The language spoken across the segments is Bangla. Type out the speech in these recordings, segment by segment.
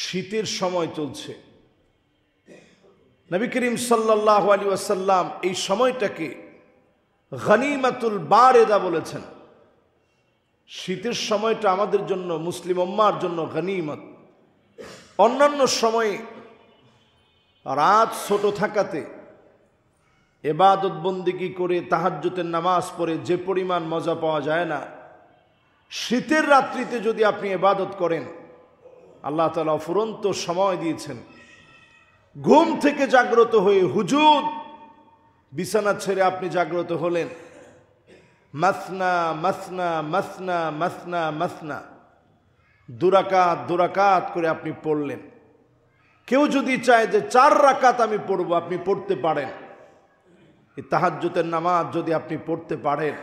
শীতের সময় চলছে নবী করিম সাল্লাহ আলী ওয়াসাল্লাম এই সময়টাকে গনিমাতুল বারেদা বলেছেন শীতের সময়টা আমাদের জন্য মুসলিম অম্মার জন্য গনিমত অন্যান্য সময়ে রাত ছোট থাকাতে এবাদতবন্দিগি করে তাহাজ্যতের নামাজ পড়ে যে পরিমাণ মজা পাওয়া যায় না শীতের রাত্রিতে যদি আপনি এবাদত করেন আল্লাহ তালা ফুরন্ত সময় দিয়েছেন ঘুম থেকে জাগ্রত হয়ে হুজুর বিছানা ছেড়ে আপনি জাগ্রত হলেন মাসনা মাসনা মাসনা মাসনা মাসনা দুরাকাত দুরাকাত করে আপনি পড়লেন কেউ যদি চায় যে চার রাকাত আমি পড়ব আপনি পড়তে পারেন এই তাহাজ্যতের নামাজ যদি আপনি পড়তে পারেন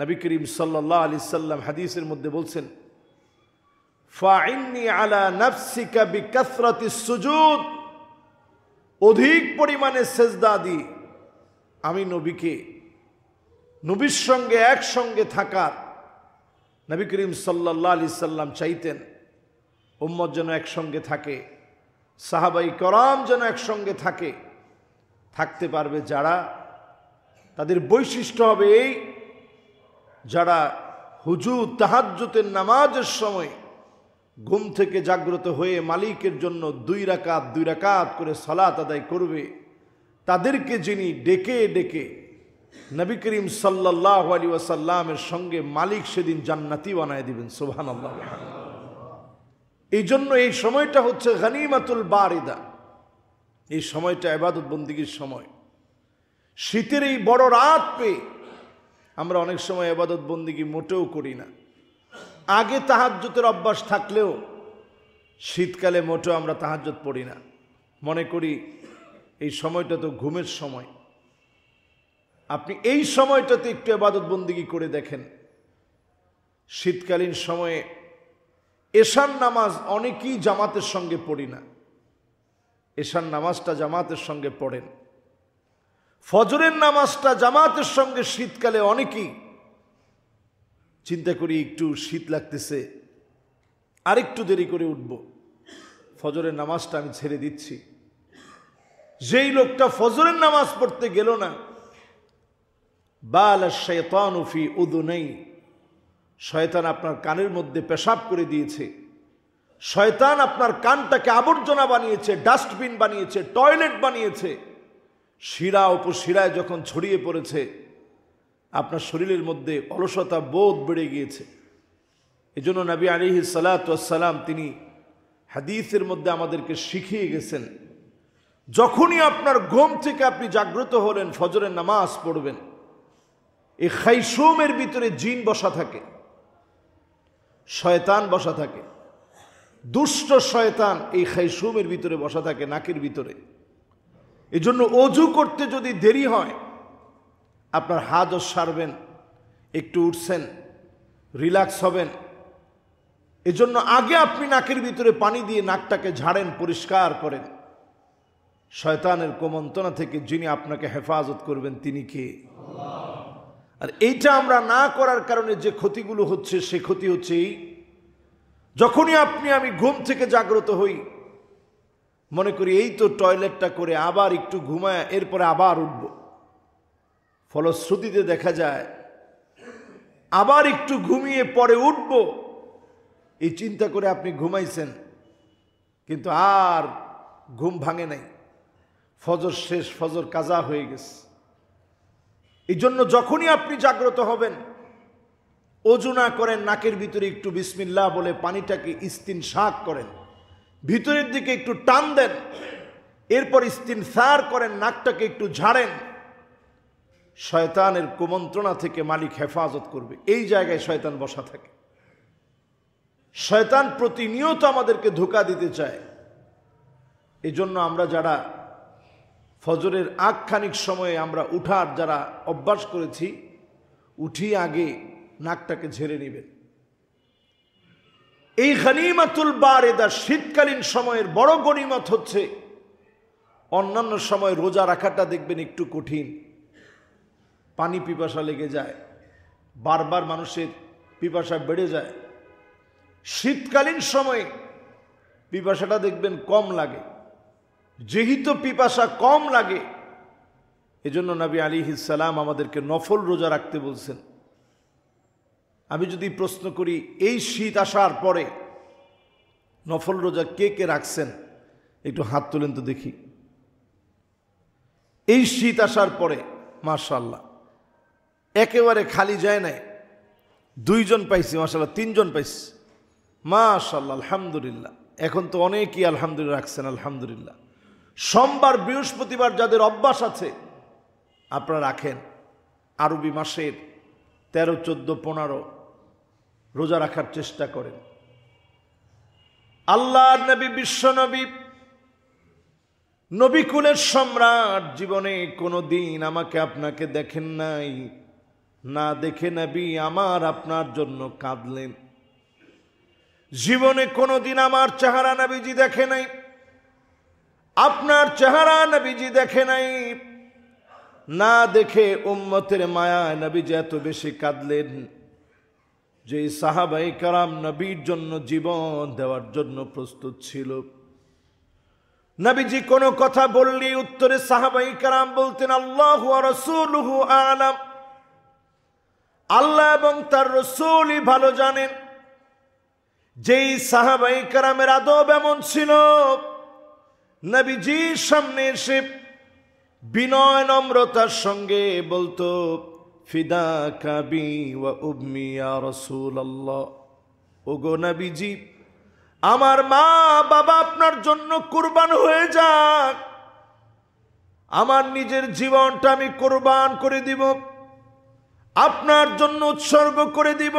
নবী করিম সাল্লাহ আলি সাল্লাম হাদিসের মধ্যে বলছেন ফাইনি আলা নাফসিকা বিকাসরাতি সুজুদ অধিক পরিমাণে সেজদা দি আমি নবীকে নবীর সঙ্গে একসঙ্গে থাকার নবী করিম সাল্লা আলি সাল্লাম চাইতেন উম্মদ যেন একসঙ্গে থাকে সাহাবাই করাম যেন একসঙ্গে থাকে থাকতে পারবে যারা তাদের বৈশিষ্ট্য হবে এই যারা হুজু তাহাজ্জুতের নামাজের সময় ঘুম থেকে জাগ্রত হয়ে মালিকের জন্য দুই রাকাত দুই রাকাত করে সালাত আদায় করবে তাদেরকে যিনি ডেকে ডেকে নবী করিম সাল্লাহ আলী ওয়াসাল্লামের সঙ্গে মালিক সেদিন জান্নাতি বানায় দিবেন সোহান আল্লাহ এই জন্য এই সময়টা হচ্ছে গানিমাতুল বারিদা এই সময়টা এবাদত বন্দিগির সময় শীতের এই বড় রাত পেয়ে আমরা অনেক সময় এবাদত বন্দিগি মোটেও করি না আগে তাহাজ্যতের অভ্যাস থাকলেও শীতকালে মোটেও আমরা তাহাজ্যত পড়ি না মনে করি এই সময়টা তো ঘুমের সময় আপনি এই সময়টাতে একটু বন্দিগি করে দেখেন শীতকালীন সময়ে এশার নামাজ অনেকেই জামাতের সঙ্গে পড়ি না এশার নামাজটা জামাতের সঙ্গে পড়েন ফজরের নামাজটা জামাতের সঙ্গে শীতকালে অনেকেই চিন্তা করি একটু শীত লাগতেছে আরেকটু দেরি করে উঠব ফজরের নামাজটা আমি ছেড়ে দিচ্ছি যেই লোকটা ফজরের নামাজ পড়তে গেল না বাল উফি উদু নেই শয়তান আপনার কানের মধ্যে পেশাব করে দিয়েছে শয়তান আপনার কানটাকে আবর্জনা বানিয়েছে ডাস্টবিন বানিয়েছে টয়লেট বানিয়েছে শিরা উপশিরায় যখন ছড়িয়ে পড়েছে আপনার শরীরের মধ্যে অলসতা বোধ বেড়ে গিয়েছে এজন্য নবী আলিহি সালাতাম তিনি হাদিসের মধ্যে আমাদেরকে শিখিয়ে গেছেন যখনই আপনার ঘুম থেকে আপনি জাগ্রত হলেন ফজরের নামাজ পড়বেন এই খাইসোমের ভিতরে জিন বসা থাকে শয়তান বসা থাকে দুষ্ট শয়তান এই খাইসুমের ভিতরে বসা থাকে নাকের ভিতরে এজন্য অজু করতে যদি দেরি হয় আপনার হাজও সারবেন একটু উঠছেন রিল্যাক্স হবেন এজন্য আগে আপনি নাকের ভিতরে পানি দিয়ে নাকটাকে ঝাড়েন পরিষ্কার করেন শয়তানের কোমন্তনা থেকে যিনি আপনাকে হেফাজত করবেন তিনি কে আর এইটা আমরা না করার কারণে যে ক্ষতিগুলো হচ্ছে সে ক্ষতি হচ্ছে এই যখনই আপনি আমি ঘুম থেকে জাগ্রত হই মনে করি এই তো টয়লেটটা করে আবার একটু ঘুমায় এরপরে আবার উঠবো ফলশ্রুতিতে দেখা যায় আবার একটু ঘুমিয়ে পরে উঠব এই চিন্তা করে আপনি ঘুমাইছেন কিন্তু আর ঘুম ভাঙে নাই ফজর শেষ ফজর কাজা হয়ে গেছে এই জন্য যখনই আপনি জাগ্রত হবেন না করেন নাকের ভিতরে একটু বিসমিল্লা বলে পানিটাকে ইস্তিন শাক করেন ভিতরের দিকে একটু টান দেন এরপর ইস্তিন সার করেন নাকটাকে একটু ঝাড়েন শয়তানের কুমন্ত্রণা থেকে মালিক হেফাজত করবে এই জায়গায় শয়তান বসা থাকে শয়তান প্রতিনিয়ত আমাদেরকে ধোকা দিতে চায় এজন্য আমরা যারা ফজরের আখ্যানিক সময়ে আমরা উঠার যারা অভ্যাস করেছি উঠি আগে নাকটাকে ঝেড়ে নেবেন এই গনিমাতুল এদার শীতকালীন সময়ের বড় গনিমত হচ্ছে অন্যান্য সময় রোজা রাখাটা দেখবেন একটু কঠিন পানি পিপাসা লেগে যায় বারবার মানুষের পিপাসা বেড়ে যায় শীতকালীন সময়ে পিপাসাটা দেখবেন কম লাগে যেহেতু পিপাসা কম লাগে এজন্য নবী আলী সালাম আমাদেরকে নফল রোজা রাখতে বলছেন আমি যদি প্রশ্ন করি এই শীত আসার পরে নফল রোজা কে কে রাখছেন একটু হাত তোলেন তো দেখি এই শীত আসার পরে মার্শাল্লাহ একেবারে খালি যায় নাই দুইজন পাইছি মাসাল্লাহ তিনজন পাইছি মাশাল্লাহ আলহামদুলিল্লাহ এখন তো অনেকই আলহামদুলিল্লাহ রাখছেন আলহামদুলিল্লাহ সোমবার বৃহস্পতিবার যাদের অভ্যাস আছে আপনারা রাখেন আরবি মাসের তেরো চোদ্দ পনেরো রোজা রাখার চেষ্টা করেন আল্লাহ নবী বিশ্বনবী নবীকুলের সম্রাট জীবনে কোনো দিন আমাকে আপনাকে দেখেন নাই না দেখে নবী আমার আপনার জন্য কাঁদলেন জীবনে কোনোদিন আমার চেহারা নাবিজি দেখে নাই আপনার চেহারা নাবিজি দেখে নাই না দেখে উম্মতের মায়া নবীজি এত বেশি কাঁদলেন যে সাহাবাই কারাম নবীর জন্য জীবন দেওয়ার জন্য প্রস্তুত ছিল নবীজি কোনো কথা বললি উত্তরে সাহাবাই কারাম বলতেন আল্লাহ আলাম আল্লাহ এবং তার রসুলই ভালো জানেন যেই সাহাবাই কারামের আদব এমন ছিল নবীজির সামনে এসে বিনয় নম্রতার সঙ্গে বলতো ফিদা কাবি ওয়া উবমিয়া রসুল আল্লাহ গো নবীজি আমার মা বাবা আপনার জন্য কুরবান হয়ে যাক আমার নিজের জীবনটা আমি কোরবান করে দিব আপনার জন্য উৎসর্গ করে দিব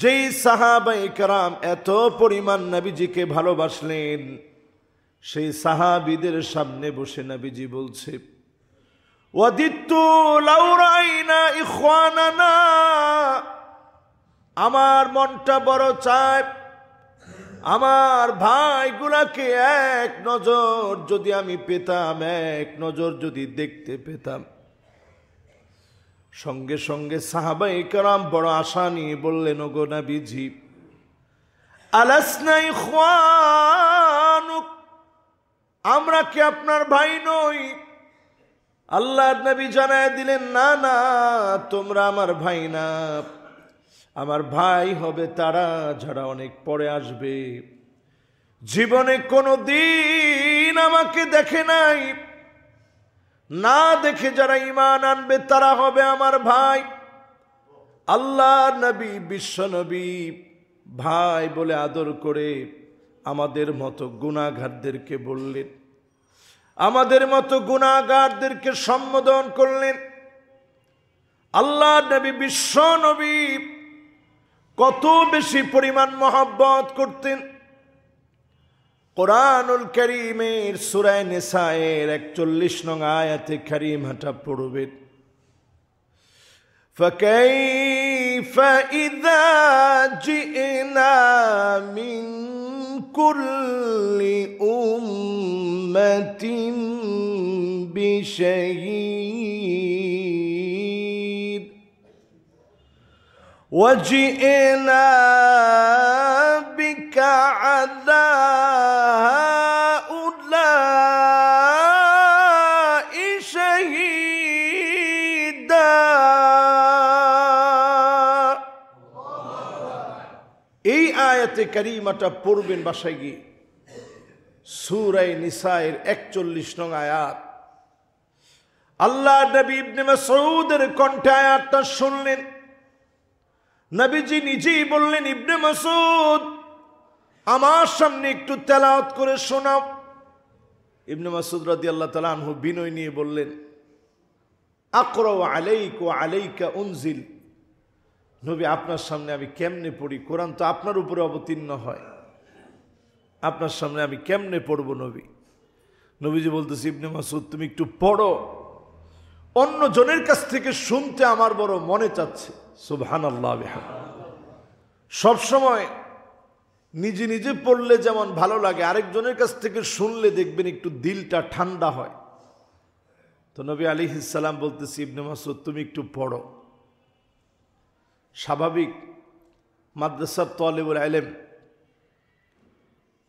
যেই সাহাবাই কারাম এত পরিমাণ নাবিজিকে ভালোবাসলেন সেই সাহাবিদের সামনে বসে নাবিজি বলছে আমার মনটা বড় চায় আমার ভাইগুলাকে এক নজর যদি আমি পেতাম এক নজর যদি দেখতে পেতাম সঙ্গে সঙ্গে সাহাবা একরাম বড় আশা নিয়ে বললেন ওগো নাবিজি আলাসনাই খোয়ানুক আমরা কি আপনার ভাই নই আল্লাহ নবী জানায় দিলেন না না তোমরা আমার ভাই না আমার ভাই হবে তারা যারা অনেক পরে আসবে জীবনে কোনো দিন আমাকে দেখে নাই না দেখে যারা ইমান আনবে তারা হবে আমার ভাই আল্লাহ নবী বিশ্ব নবী ভাই বলে আদর করে আমাদের মতো গুণাঘাতদেরকে বললেন আমাদের মতো গুণাগারদেরকে সম্বোধন করলেন আল্লাহ নবী বিশ্ব নবী কত বেশি পরিমাণ মহাব্বত করতেন কোরআনুল করিমের সুরায় নিসায়ের একচল্লিশ নং আয়াতে করিমাটা পড়বেন فكيف إذا جئنا من كل أمة بشهيد وجئنا هؤلاء এই আয়াতে কারিমাটা পড়বেন বাসায় গিয়ে সুরাই নিসাইয়ের একচল্লিশ নং আয়াত আল্লাহ নবী ইবনে মাসউদের কণ্ঠে আয়াতটা শুনলেন নবীজি নিজেই বললেন ইবনে মাসুদ আমার সামনে একটু তেলাওত করে শোনাও ইবনে মাসুদ রাদি আল্লাহ তালা আনহু বিনয় নিয়ে বললেন আকর আলাইক ও আলাইকা উনজিল নবী আপনার সামনে আমি কেমনে পড়ি কোরআন তো আপনার উপরে অবতীর্ণ হয় আপনার সামনে আমি কেমনে পড়ব নবী নবীজি বলতেছি ইবনে মাসুদ তুমি একটু পড়ো অন্য জনের কাছ থেকে শুনতে আমার বড় মনে চাচ্ছে সুবহান আল্লাহ সবসময় নিজে নিজে পড়লে যেমন ভালো লাগে আরেকজনের কাছ থেকে শুনলে দেখবেন একটু দিলটা ঠান্ডা হয় তো নবী আলী ইসালাম বলতেছি ইবনে মাসুদ তুমি একটু পড়ো স্বাভাবিক মাদ্রাসার তলেবুল আলেম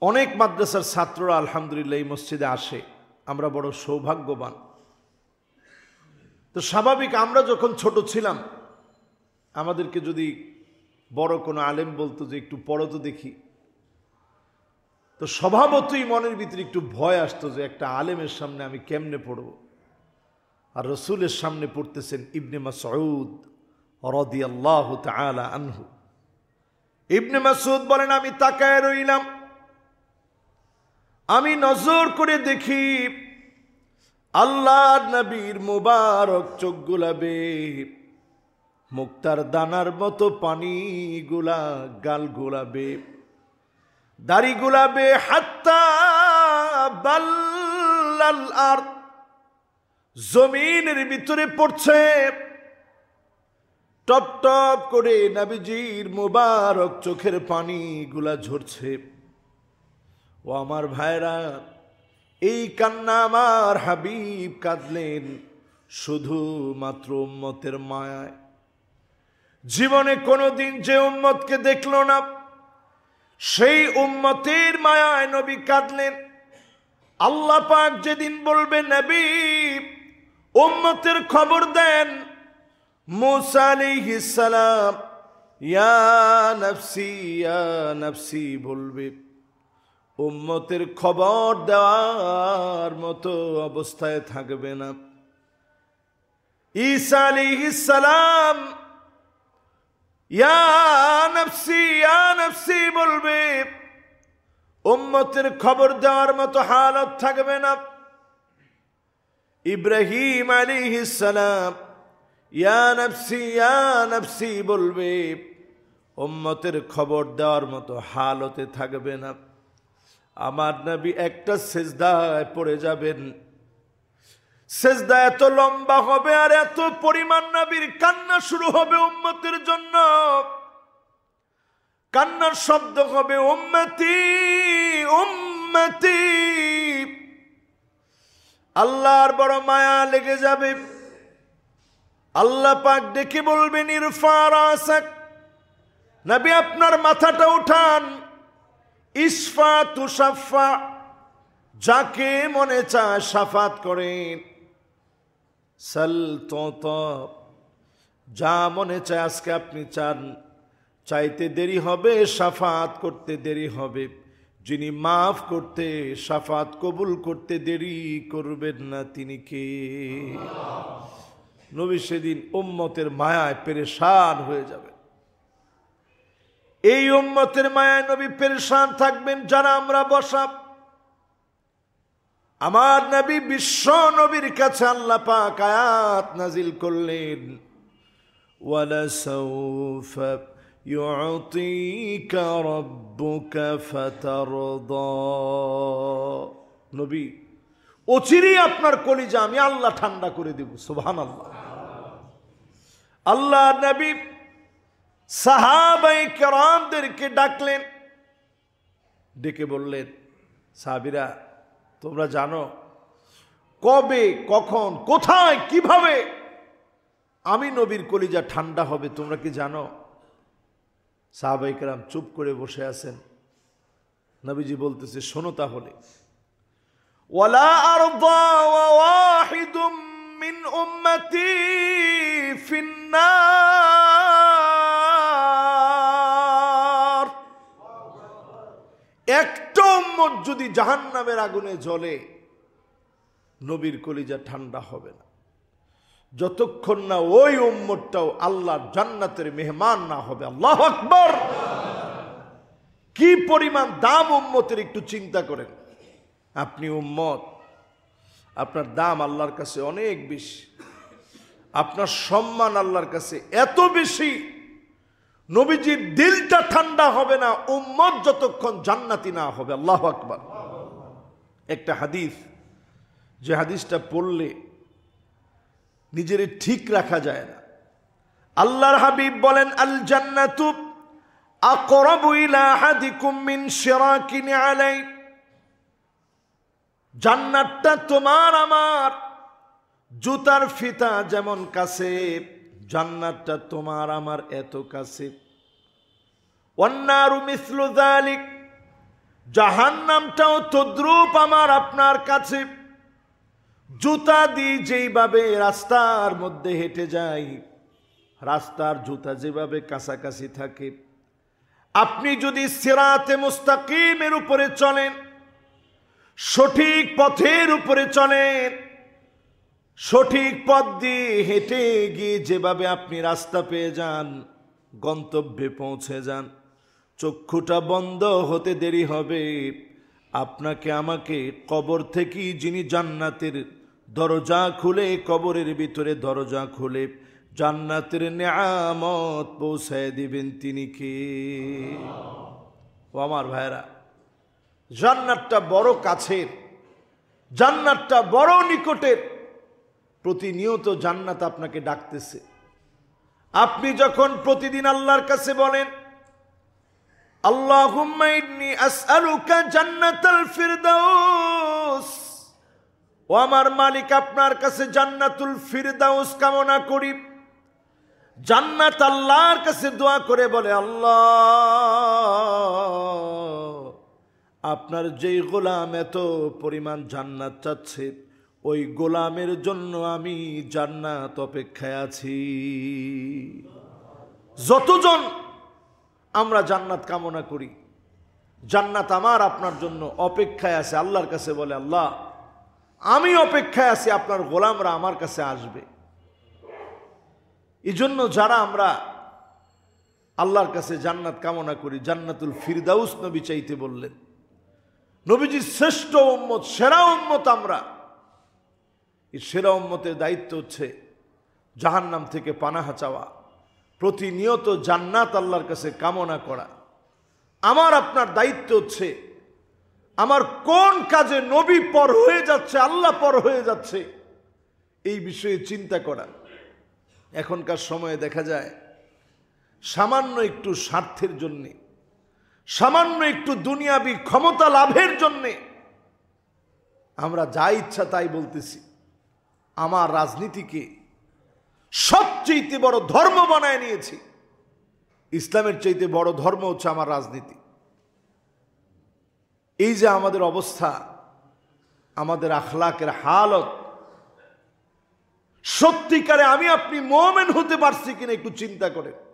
অনেক মাদ্রাসার ছাত্ররা আলহামদুলিল্লাহ এই মসজিদে আসে আমরা বড় সৌভাগ্যবান তো স্বাভাবিক আমরা যখন ছোট ছিলাম আমাদেরকে যদি বড় কোনো আলেম বলতো যে একটু পড়ো তো দেখি তো স্বভাবতই মনের ভিতরে একটু ভয় আসতো যে একটা আলেমের সামনে আমি কেমনে পড়ব আর রসুলের সামনে পড়তেছেন ইবনে মাসউদ রদি আল্লাহ তালা আনহু ইবনে মাসুদ বলেন আমি তাকায় রইলাম আমি নজর করে দেখি আল্লাহ নবীর মুবারক চোখ গুলাবে মুক্তার দানার মতো পানি গুলা গাল গোলাবে দাড়ি গুলাবে বাল্লাল আর জমিনের ভিতরে পড়ছে টপ টপ করে নাবিজির মোবারক চোখের পানিগুলা ঝরছে ও আমার ভাইরা এই কান্না আমার হাবিব কাঁদলেন শুধুমাত্র উম্মতের মায়ায় জীবনে কোনো দিন যে উম্মতকে দেখল না সেই উম্মতের মায়ায় নবী কাঁদলেন আল্লাহ পাক যেদিন বলবে নবী উম্মতের খবর দেন মুসালিহিসালাম ইয়া নফসি ইয়া নফসি বলবে উম্মতের খবর দেওয়ার মতো অবস্থায় থাকবে না আলি ইসালাম বলবে উম্মতের খবর দেওয়ার মতো হালত থাকবে না ইব্রাহিম আলী ইসালাম ইয়ানফসি ইয়ানফসি বলবে উম্মতের খবর দেওয়ার মতো হালতে থাকবে না আমার নাবি একটা সেজদায় পড়ে যাবেন সেজদা এত লম্বা হবে আর এত পরিমাণ নাবির কান্না শুরু হবে উম্মতের জন্য কান্নার শব্দ হবে উম্মতি উম্মতি আল্লাহর বড় মায়া লেগে যাবে আল্লাহ পাক ডেকে বলবেন ইরফার আসাক নাবি আপনার মাথাটা উঠান ইসফা তুষাফা যাকে মনে চায় সাফাত করেন সাল যা মনে চায় আজকে আপনি চান চাইতে দেরি হবে সাফাত করতে দেরি হবে যিনি মাফ করতে সাফাত কবুল করতে দেরি করবেন না তিনি কে নবী সেদিন উম্মতের মায়ায় পেরেশান হয়ে যাবে এই উম্মতের মায়ায় নবী পেরেশান থাকবেন যারা আমরা বসাব আমার নবী বিশ্ব নবীর কাছে আল্লাহ পাক আয়াত নাজিল করলেন ওয়ালা সৌফা يعطيك ربك فترضى নবী অচিরেই আপনার কলিজা আমি আল্লাহ ঠান্ডা করে দেব সোভান আল্লাহ আল্লাহ নবী সাহাবাই কেরামদেরকে ডাকলেন ডেকে বললেন সাবিরা তোমরা জানো কবে কখন কোথায় কিভাবে আমি নবীর কলিজা ঠান্ডা হবে তোমরা কি জানো সাহাবাইকরাম চুপ করে বসে আছেন নবীজি বলতেছে শোনো তাহলে ওয়ালা আরদা ওয়াহিদুম মিন একটা উম্মত যদি জাহান্নামের আগুনে জ্বলে নবীর কলিজা ঠান্ডা হবে না যতক্ষণ না ওই উম্মরটাও আল্লাহর জান্নাতের মেহমান না হবে আল্লাহ আকবর কি পরিমাণ দাম উম্মতের একটু চিন্তা করেন আপনি উম্মত আপনার দাম আল্লাহর কাছে অনেক বেশি আপনার সম্মান আল্লাহর কাছে এত বেশি নবীজির দিলটা ঠান্ডা হবে না উম্মত যতক্ষণ জান্নাতি না হবে আল্লাহ আকবর একটা হাদিস যে হাদিসটা পড়লে নিজের ঠিক রাখা যায় না আল্লাহর হাবিব বলেন আল জান্নাতুব আকরাবু ইলা আহাদিকুম মিন শিরাকিন জান্নাতটা তোমার আমার জুতার ফিতা যেমন কাছে জান্নাতটা তোমার আমার এত কাছে অন্যারু মিসলু জালিক জাহান্নামটাও তদ্রূপ আমার আপনার কাছে জুতা দিয়ে যেইভাবে রাস্তার মধ্যে হেঁটে যাই রাস্তার জুতা যেভাবে কাছাকাছি থাকে আপনি যদি সেরাতে মুস্তাকিমের উপরে চলেন সঠিক পথের উপরে চলেন সঠিক পথ দিয়ে হেঁটে গিয়ে যেভাবে আপনি রাস্তা পেয়ে যান গন্তব্যে পৌঁছে যান চক্ষুটা বন্ধ হতে দেরি হবে আপনাকে আমাকে কবর থেকেই যিনি জান্নাতের দরজা খুলে কবরের ভিতরে দরজা খুলে জান্নাতের নেয়ামত পৌঁছায় দিবেন তিনি কে ও আমার ভাইরা জান্নাতটা বড় কাছের জান্নাতটা বড় নিকটের প্রতিনিয়ত জান্নাত আপনাকে ডাকতেছে আপনি যখন প্রতিদিন আল্লাহর কাছে বলেন আল্লাহ আসালুকা জান্নাতাল ফিরদাউস ও আমার মালিক আপনার কাছে জান্নাতুল ফিরদাউস কামনা করি জান্নাত আল্লাহর কাছে দোয়া করে বলে আল্লাহ আপনার যেই গোলাম এত পরিমাণ জান্নাত চাচ্ছে ওই গোলামের জন্য আমি জান্নাত অপেক্ষায় আছি যতজন আমরা জান্নাত কামনা করি জান্নাত আমার আপনার জন্য অপেক্ষায় আছে আল্লাহর কাছে বলে আল্লাহ আমি অপেক্ষায় আছি আপনার গোলামরা আমার কাছে আসবে এজন্য যারা আমরা আল্লাহর কাছে জান্নাত কামনা করি জান্নাতুল ফিরদাউস নবী চাইতে বললেন নবীজি শ্রেষ্ঠ উম্মত সেরা উম্মত আমরা এই সেরা উম্মতের দায়িত্ব হচ্ছে জাহান্নাম থেকে পানাহা চাওয়া প্রতিনিয়ত জান্নাত আল্লাহর কাছে কামনা করা আমার আপনার দায়িত্ব হচ্ছে আমার কোন কাজে নবী পর হয়ে যাচ্ছে আল্লাহ পর হয়ে যাচ্ছে এই বিষয়ে চিন্তা করা এখনকার সময়ে দেখা যায় সামান্য একটু স্বার্থের জন্যে সামান্য একটু দুনিয়াবি ক্ষমতা লাভের জন্যে আমরা যা ইচ্ছা তাই বলতেছি আমার রাজনীতিকে সবচেয়ে বড় ধর্ম বানায় নিয়েছি ইসলামের চাইতে বড় ধর্ম হচ্ছে আমার রাজনীতি এই যে আমাদের অবস্থা আমাদের আখলাকের হালত সত্যিকারে আমি আপনি মোমেন হতে পারছি কিনা একটু চিন্তা করেন